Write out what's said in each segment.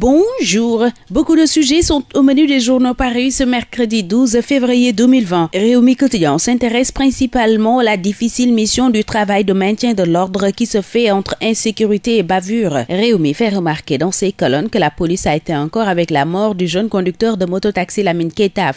Bonjour. Beaucoup de sujets sont au menu des journaux paris ce mercredi 12 février 2020. Réumi Quotidien s'intéresse principalement à la difficile mission du travail de maintien de l'ordre qui se fait entre insécurité et bavure. Réumi fait remarquer dans ses colonnes que la police a été encore avec la mort du jeune conducteur de mototaxi Lamine Keta à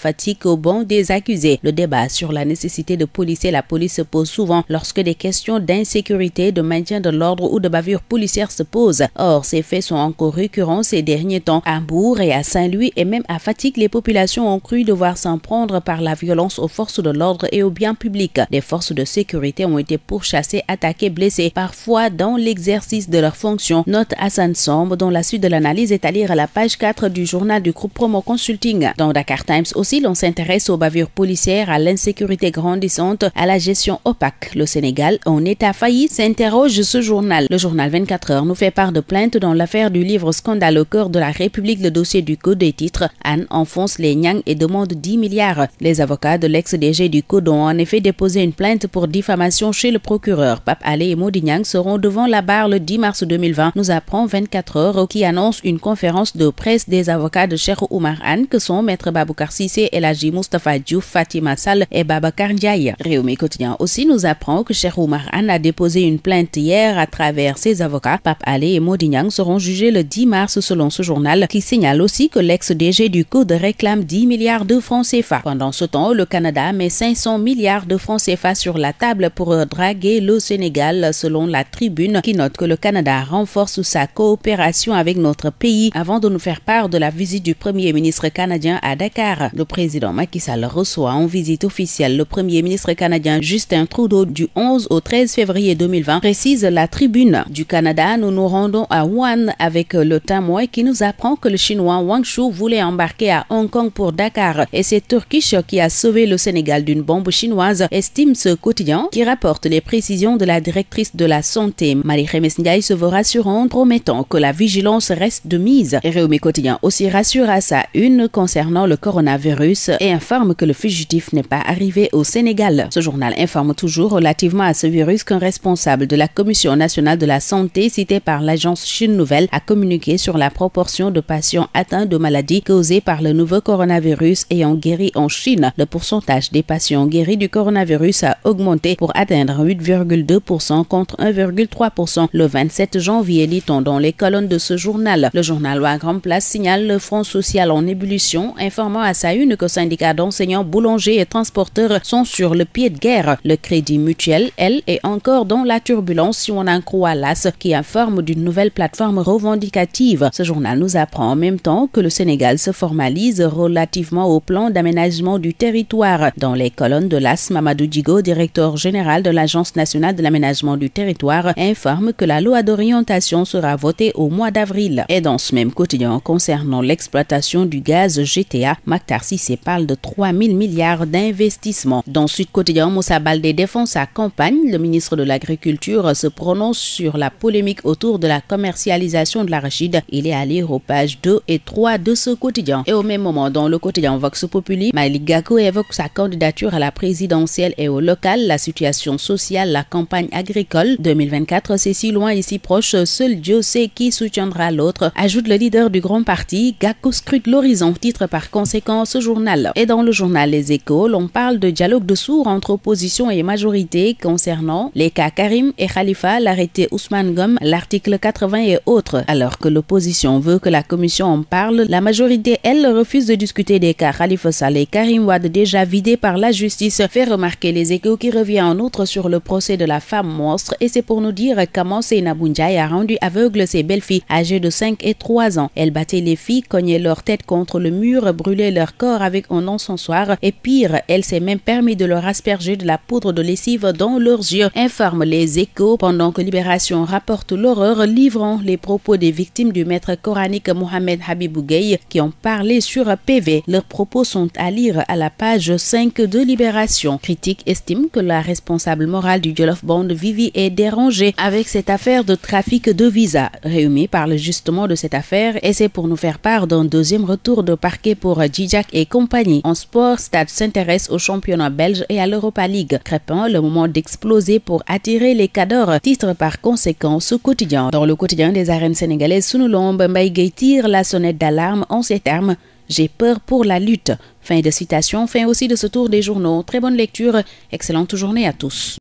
au banc des accusés. Le débat sur la nécessité de policier la police se pose souvent lorsque des questions d'insécurité, de maintien de l'ordre ou de bavure policière se posent. Or, ces faits sont encore récurrents des derniers temps. À Bourg et à Saint-Louis et même à Fatigue, les populations ont cru devoir s'en prendre par la violence aux forces de l'ordre et aux biens publics. Des forces de sécurité ont été pourchassées, attaquées, blessées, parfois dans l'exercice de leurs fonctions. Note Hassan Sombre, dont la suite de l'analyse est à lire à la page 4 du journal du groupe Promo Consulting. Dans Dakar Times aussi, l'on s'intéresse aux bavures policières, à l'insécurité grandissante, à la gestion opaque. Le Sénégal, en état failli, s'interroge ce journal. Le journal 24 heures nous fait part de plaintes dans l'affaire du livre scandaleux de la République le dossier du Code des titres, Anne enfonce les Nyang et demande 10 milliards. Les avocats de l'ex-DG du Code ont en effet déposé une plainte pour diffamation chez le procureur. Pape Allé et Maudi seront devant la barre le 10 mars 2020, nous apprend 24 heures, qui annonce une conférence de presse des avocats de Cheikh Oumar Anne que sont Maître Baboukar Sissé, Elaji Mustafa Diouf, Fatima Sal et Baba Ndiaye. Réumi Quotidien aussi nous apprend que Cheikh Oumar Anne a déposé une plainte hier à travers ses avocats. Pape Allé et Maudi seront jugés le 10 mars selon ce journal qui signale aussi que l'ex-DG du Code réclame 10 milliards de francs CFA. Pendant ce temps, le Canada met 500 milliards de francs CFA sur la table pour draguer le Sénégal selon la tribune qui note que le Canada renforce sa coopération avec notre pays avant de nous faire part de la visite du premier ministre canadien à Dakar. Le président Macky Sall reçoit en visite officielle le premier ministre canadien Justin Trudeau du 11 au 13 février 2020, précise la tribune. Du Canada, nous nous rendons à Wuhan avec le Tamoy qui nous apprend que le Chinois Wang Shu voulait embarquer à Hong Kong pour Dakar. Et c'est Turkish qui a sauvé le Sénégal d'une bombe chinoise, estime ce quotidien qui rapporte les précisions de la directrice de la santé. Marie-Rémes Ndiaye se veut rassurante, promettant que la vigilance reste de mise. Et Réumi Quotidien aussi rassure à sa une concernant le coronavirus et informe que le fugitif n'est pas arrivé au Sénégal. Ce journal informe toujours relativement à ce virus qu'un responsable de la Commission nationale de la santé cité par l'agence Chine Nouvelle a communiqué sur la propre portion de patients atteints de maladies causées par le nouveau coronavirus ayant guéri en Chine. Le pourcentage des patients guéris du coronavirus a augmenté pour atteindre 8,2% contre 1,3% le 27 janvier, dit-on dans les colonnes de ce journal. Le journal à grande place signale le Front social en ébullition, informant à sa une que syndicats d'enseignants, boulangers et transporteurs sont sur le pied de guerre. Le crédit mutuel, elle, est encore dans la turbulence si on en croit l'AS qui informe d'une nouvelle plateforme revendicative. Ce journal nous apprend en même temps que le Sénégal se formalise relativement au plan d'aménagement du territoire. Dans les colonnes de l'AS, Mamadou Djigo, directeur général de l'Agence nationale de l'aménagement du territoire, informe que la loi d'orientation sera votée au mois d'avril. Et dans ce même quotidien concernant l'exploitation du gaz GTA, Mactarsi Sissé parle de 3 000 milliards d'investissements. Dans ce Quotidien, Moussa Balde défend sa campagne. Le ministre de l'Agriculture se prononce sur la polémique autour de la commercialisation de l'arachide. Il est allé lire aux pages 2 et 3 de ce quotidien. Et au même moment, dans le quotidien Vox Populi, Malik Gakou évoque sa candidature à la présidentielle et au local, la situation sociale, la campagne agricole. 2024, c'est si loin et si proche, seul Dieu sait qui soutiendra l'autre, ajoute le leader du grand parti. Gakou scrute l'horizon, titre par conséquent ce journal. Et dans le journal Les Échos, on parle de dialogue de sourds entre opposition et majorité concernant les cas Karim et Khalifa, l'arrêté Ousmane Gom, l'article 80 et autres, alors que l'opposition veut que la commission en parle, la majorité, elle, refuse de discuter des cas Khalifa Saleh Karim Wad déjà vidés par la justice fait remarquer les échos qui revient en outre sur le procès de la femme monstre et c'est pour nous dire comment Seyna Bounjaï a rendu aveugle ses belles filles âgées de 5 et 3 ans. Elle battait les filles, cognait leur tête contre le mur, brûlait leur corps avec un encensoir et pire, elle s'est même permis de leur asperger de la poudre de lessive dans leurs yeux, informe les échos pendant que Libération rapporte l'horreur livrant les propos des victimes du maître coranique Mohamed Habibou Gueye qui ont parlé sur PV. Leurs propos sont à lire à la page 5 de Libération. Critique estime que la responsable morale du Jollof Bond Vivi est dérangée avec cette affaire de trafic de visa. Réumi parle justement de cette affaire et c'est pour nous faire part d'un deuxième retour de parquet pour Djidjak et compagnie. En sport, Stade s'intéresse au championnat belge et à l'Europa League. Crépant, le moment d'exploser pour attirer les cadors, titre par conséquent ce quotidien. Dans le quotidien des arènes sénégalaises, Sunulombe Mbaye tire la sonnette d'alarme en ces termes j'ai peur pour la lutte. Fin de citation, fin aussi de ce tour des journaux. Très bonne lecture, excellente journée à tous.